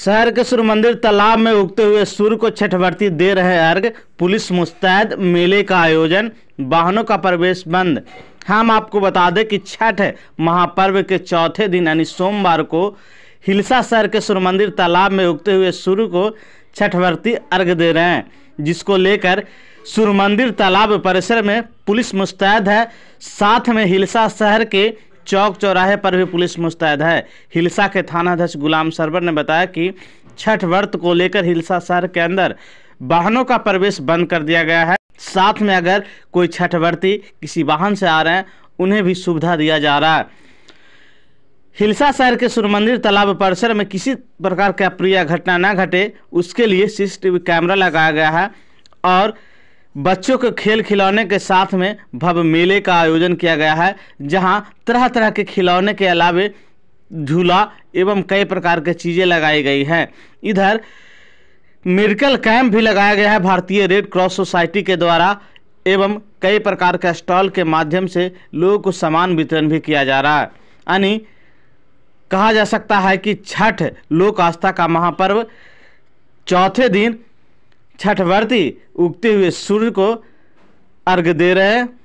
शहर के सूर्य मंदिर तालाब में उगते हुए सूर्य को छठ दे रहे अर्घ पुलिस मुस्तैद मेले का आयोजन वाहनों का प्रवेश बंद हम आपको बता दें कि छठ महापर्व के चौथे दिन यानी सोमवार को हिलसा शहर के सूर्य मंदिर तालाब में उगते हुए सूर्य को छठ अर्घ दे रहे हैं जिसको लेकर सूर्य मंदिर तालाब परिसर में पुलिस मुस्तैद है साथ में हिलसा शहर के चौक चौराहे पर भी पुलिस मुस्तैद है हिलसा के थानाध्यक्ष गुलाम सरवर ने बताया कि छठ व्रत को लेकर हिलसा शहर के अंदर वाहनों का प्रवेश बंद कर दिया गया है साथ में अगर कोई छठ व्रती किसी वाहन से आ रहे हैं उन्हें भी सुविधा दिया जा रहा है हिलसा शहर के सूर्य मंदिर तालाब परिसर में किसी प्रकार की अप्रिय घटना न घटे उसके लिए सीसीटीवी कैमरा लगाया गया है और बच्चों को खेल खिलौने के साथ में भव्य मेले का आयोजन किया गया है जहां तरह तरह के खिलौने के अलावे झूला एवं कई प्रकार के चीज़ें लगाई गई हैं इधर मेडिकल कैंप भी लगाया गया है भारतीय रेड क्रॉस सोसाइटी के द्वारा एवं कई प्रकार के स्टॉल के माध्यम से लोगों को सामान वितरण भी किया जा रहा है यानी कहा जा सकता है कि छठ लोक आस्था का महापर्व चौथे दिन छठ उगते हुए सूर्य को अर्घ दे रहे हैं